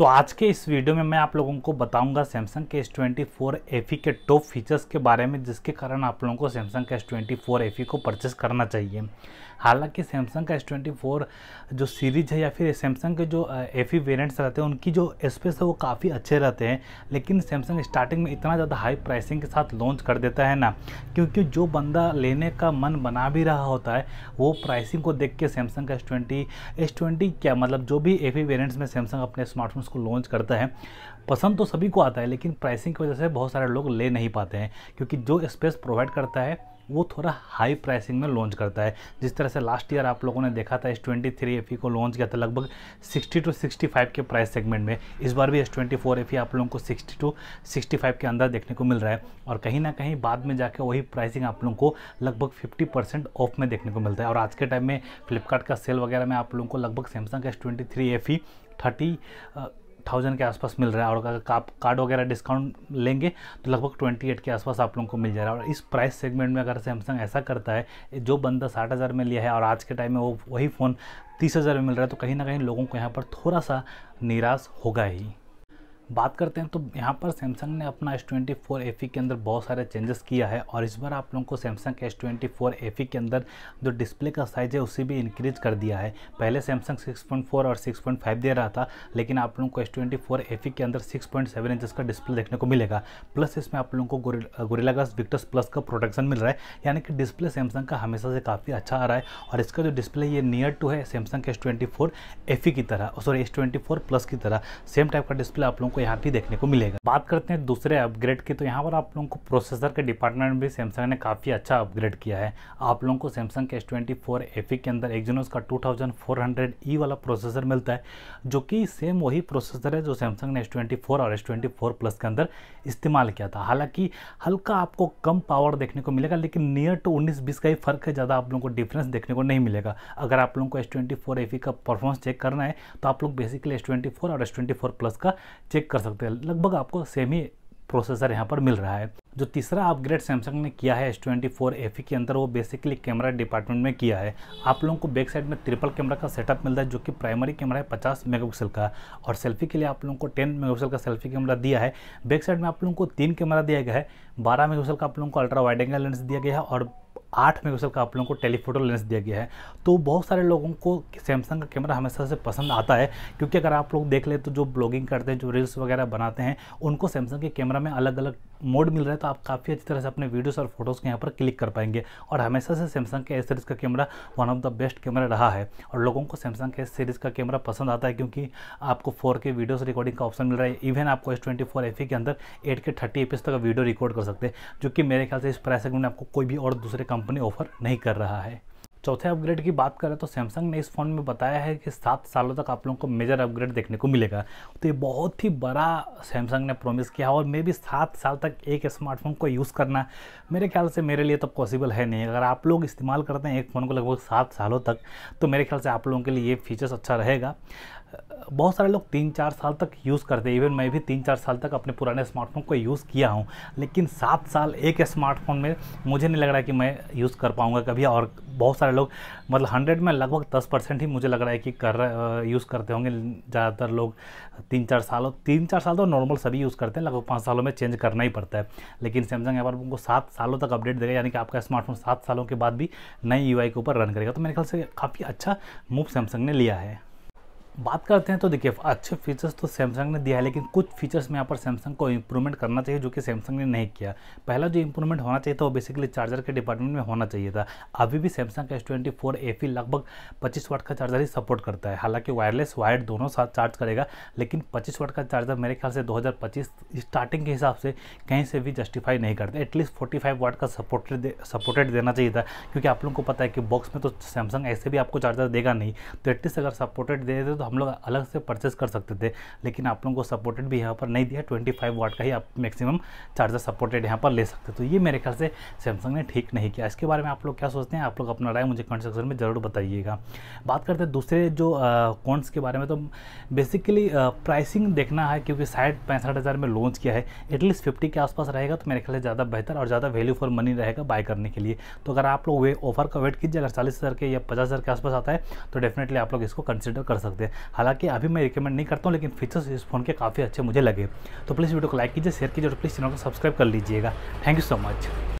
तो आज के इस वीडियो में मैं आप लोगों को बताऊंगा सैमसंग e के एस ट्वेंटी फ़ोर के टॉप फीचर्स के बारे में जिसके कारण आप लोगों को सैमसंग के एस ट्वेंटी फ़ोर को परचेस करना चाहिए हालांकि सैमसंग का एस ट्वेंटी फोर जो सीरीज है या फिर सैमसंग के जो एफ ई वेरियंट्स रहते हैं उनकी जो स्पेस है वो काफ़ी अच्छे रहते हैं लेकिन सैमसंग स्टार्टिंग में इतना ज़्यादा हाई प्राइसिंग के साथ लॉन्च कर देता है ना क्योंकि जो बंदा लेने का मन बना भी रहा होता है वो प्राइसिंग को देख के सैमसंग का एस ट्वेंटी एस ट्वेंटी क्या मतलब जो भी एफ ई वेरियंट्स में सैमसंग अपने स्मार्टफोन्स को लॉन्च करता है पसंद तो सभी को आता है लेकिन प्राइसिंग की वजह से बहुत सारे लोग ले नहीं पाते हैं क्योंकि जो स्पेस प्रोवाइड करता है वो थोड़ा हाई प्राइसिंग में लॉन्च करता है जिस तरह से लास्ट ईयर आप लोगों ने देखा था एस ट्वेंटी थ्री को लॉन्च किया था लगभग सिक्सटी टू सिक्सटी फाइव के प्राइस सेगमेंट में इस बार भी एस ट्वेंटी फोर आप लोगों को सिक्सटी टू सिक्सटी फाइव के अंदर देखने को मिल रहा है और कहीं ना कहीं बाद में जाकर वही प्राइसिंग आप लोगों को लगभग फिफ्टी परसेंट ऑफ में देखने को मिलता है और आज के टाइम में फ्लिपकार्ट का सेल वगैरह में आप लोगों को लगभग Samsung S twenty three FE thirty thousand के आसपास मिल रहा है और अगर आप कार्ड वगैरह डिस्काउंट लेंगे तो लगभग ट्वेंटी एट के आसपास आप लोगों को मिल जा रहा है और इस प्राइस सेगमेंट में अगर सैमसंग ऐसा करता है जो बंदा साठ हज़ार में लिया है और आज के टाइम में वो वही फ़ोन तीस हज़ार में मिल रहा है तो कहीं ना कहीं लोगों को यहाँ पर थोड़ा सा निराश होगा ही बात करते हैं तो यहाँ पर सैमसंग ने अपना एस ट्वेंटी फोर एफ के अंदर बहुत सारे चेंजेस किया है और इस बार आप लोगों को सैमसंग के एस ट्वेंटी फोर एफ के अंदर जो डिस्प्ले का साइज़ है उसे भी इंक्रीज कर दिया है पहले सैमसंग सिक्स पॉइंट फोर और सिक्स पॉइंट फाइव दे रहा था लेकिन आप लोगों को एस ट्वेंटी फोर एफ के अंदर सिक्स पॉइंट सेवन का डिस्प्ले देखने को मिलेगा प्लस इसमें आप लोगों को गोरिला गोरिलागास विक्टस प्लस का प्रोटेक्शन मिल रहा है यानी कि डिस्प्ले सैमसंग का हमेशा से काफ़ी अच्छा आ रहा है और इसका जो डिस्प्ले ये नियर टू है सैमसंग के एस ट्वेंटी फोर की तरह sorry S twenty four plus की तरह सेम टाइप का डिस्प्ले आप लोगों को यहाँ भी देखने को मिलेगा बात करते हैं दूसरे अपग्रेड की तो यहाँ पर आप लोगों को प्रोसेसर के डिपार्टमेंट भी सैमसंग ने काफ़ी अच्छा अपग्रेड किया है आप लोगों को सैमसंग के एस ट्वेंटी e के अंदर एक्जीनोस का टू थाउजेंड ई वाला प्रोसेसर मिलता है जो कि सेम वही प्रोसेसर है जो सैमसंग ने एस और एस ट्वेंटी प्लस के अंदर इस्तेमाल किया था हालांकि हल्का आपको कम पावर देखने को मिलेगा लेकिन नियर टू उन्नीस बीस का ही फर्क है ज़्यादा आप लोगों को डिफरेंस देखने को नहीं मिलेगा अगर आप लोगों को एस ट्वेंटी e का परफॉर्मेंस चेक करना है तो आप लोग बेसिकली एस ट्वेंटी और एस ट्वेंटी प्लस का चेक कर सकते हैं लगभग आपको सेम ही प्रोसेसर यहाँ पर मिल रहा है जो तीसरा अपग्रेड सैमसंग ने किया है एस ट्वेंटी फोर एफ के अंदर वो बेसिकली कैमरा डिपार्टमेंट में किया है आप लोगों को बैक साइड में ट्रिपल कैमरा का सेटअप मिलता है जो कि प्राइमरी कैमरा है 50 मेगापिक्सल का और सेल्फी के लिए आप लोगों को 10 मेगापिक्सल का सेल्फी कैमरा दिया है बैक साइड में आप लोगों को तीन कैमरा दिया गया है बारह मेगा का आप लोगों को अल्ट्रा वाइड एंगल लेंस दिया गया है और आठ मेगापिक्सल का आप लोगों को टेलीफोटो लेंस दिया गया है तो बहुत सारे लोगों को सैमसंग का कैमरा हमेशा से पसंद आता है क्योंकि अगर आप लोग देख ले तो जो ब्लॉगिंग करते हैं जो रील्स वगैरह बनाते हैं उनको सैमसंग के कैमरा में अलग अलग मोड मिल रहा है तो आप काफ़ी अच्छी तरह से अपने वीडियोस और फोटोज़ के यहाँ पर क्लिक कर पाएंगे और हमेशा से सैमसंग के एस सीरीज़ का camera one of the best camera रहा है और लोगों को सैमसंग के एस सीरीज़ का कैमरा पसंद आता है क्योंकि आपको फोर के वीडियोज़ रिकॉर्डिंग का ऑप्शन मिल रहा है इवन आपको एस ट्वेंटी फोर के अंदर एट के थर्टी एपीएस तक वीडियो रिकॉर्ड कर सकते हैं जो कि मेरे ख्याल से इस प्राइस में आपको कोई भी और दूसरे कंपनी कंपनी ऑफर नहीं कर रहा है चौथे अपग्रेड की बात करें तो सैमसंग ने इस फ़ोन में बताया है कि सात सालों तक आप लोगों को मेजर अपग्रेड देखने को मिलेगा तो ये बहुत ही बड़ा सैमसंग ने प्रॉमिस किया और मे भी सात साल तक एक स्मार्टफोन को यूज़ करना मेरे ख्याल से मेरे लिए तो पॉसिबल है नहीं अगर आप लोग इस्तेमाल करते हैं एक फ़ोन को लगभग सात सालों तक तो मेरे ख्याल से आप लोगों के लिए ये फीचर्स अच्छा रहेगा बहुत सारे लोग तीन चार साल तक यूज़ करते हैं इवन मैं भी तीन चार साल तक अपने पुराने स्मार्टफोन को यूज़ किया हूँ लेकिन सात साल एक स्मार्टफोन में मुझे नहीं लग रहा है कि मैं यूज़ कर पाऊँगा कभी और बहुत सारे लोग मतलब हंड्रेड में लगभग दस परसेंट ही मुझे लग रहा है कि कर यूज़ करते होंगे ज़्यादातर लोग तीन चार सालों तीन चार साल तो नॉर्मल सभी यूज़ करते हैं लगभग पाँच सालों में चेंज करना ही पड़ता है लेकिन सैमसंग एवर उनको सात सालों तक अपडेट देगा यानी कि आपका स्मार्टफोन सात सालों के बाद भी नई यू के ऊपर रन करेगा तो मेरे ख्याल से काफ़ी अच्छा मूव सैमसंग ने लिया है बात करते हैं तो देखिए अच्छे फीचर्स तो सैमसंग ने दिया है लेकिन कुछ फीचर्स में यहाँ पर सैमसंग को इम्प्रूवमेंट करना चाहिए जो कि सैमसंग ने नहीं किया पहला जो इंप्रूवमेंट होना चाहिए था वो बेसिकली चार्जर के डिपार्टमेंट में होना चाहिए था अभी भी सैमसंग का एस ट्वेंटी फोर पी लगभग पच्चीस वाट का चार्जर ही सपोर्ट करता है हालांकि वायरलेस वायर दोनों साथ चार्ज करेगा लेकिन पच्चीस वाट का चार्जर मेरे ख्याल से दो स्टार्टिंग के हिसाब से कहीं से भी जस्टिफाई नहीं करते एटलीस्ट फोर्टी फाइव वाट का सपोर्टेड सपोर्टेड देना चाहिए था क्योंकि आप लोगों को पता है कि बॉक्स में तो सैमसंग ऐसे भी आपको चार्जर देगा नहीं तो एटलीस्ट अगर सपोर्टेड दे देते तो हम लोग अलग से परचेस कर सकते थे लेकिन आप लोगों को सपोर्टेड भी यहाँ पर नहीं दिया ट्वेंटी फाइव वाट का ही आप मैक्सिमम चार्जर सपोर्टेड यहाँ पर ले सकते तो ये मेरे ख्याल से सैमसंग ने ठीक नहीं किया इसके बारे में आप लोग क्या सोचते हैं आप लोग अपना राय मुझे कमेंट सेक्शन में ज़रूर बताइएगा बात करते हैं दूसरे जो कॉन्स के बारे में तो बेसिकली प्राइसिंग देखना है क्योंकि साठ पैंसठ हज़ार में लॉन्च किया है एटलीस्ट फिफ्टी के आसपास रहेगा तो मेरे ख्याल से ज़्यादा बेहतर और ज़्यादा वैल्यू फॉर मनी रहेगा बाय करने के लिए तो अगर आप लोग वे ऑफर का वेट कीजिए अगर चालीस हज़ार के या पचास हज़ार के आसपास आता है तो डेफिनेटली आप लोग इसको कंसिडर कर सकते हैं है हालांकि अभी मैं रिकमेंड नहीं करता हूँ लेकिन फीचर्स इस फोन के काफ़ी अच्छे मुझे लगे तो प्लीज़ वीडियो को लाइक कीजिए शेयर कीजिए और प्लीज़ चैनल को सब्सक्राइब कर लीजिएगा थैंक यू सो मच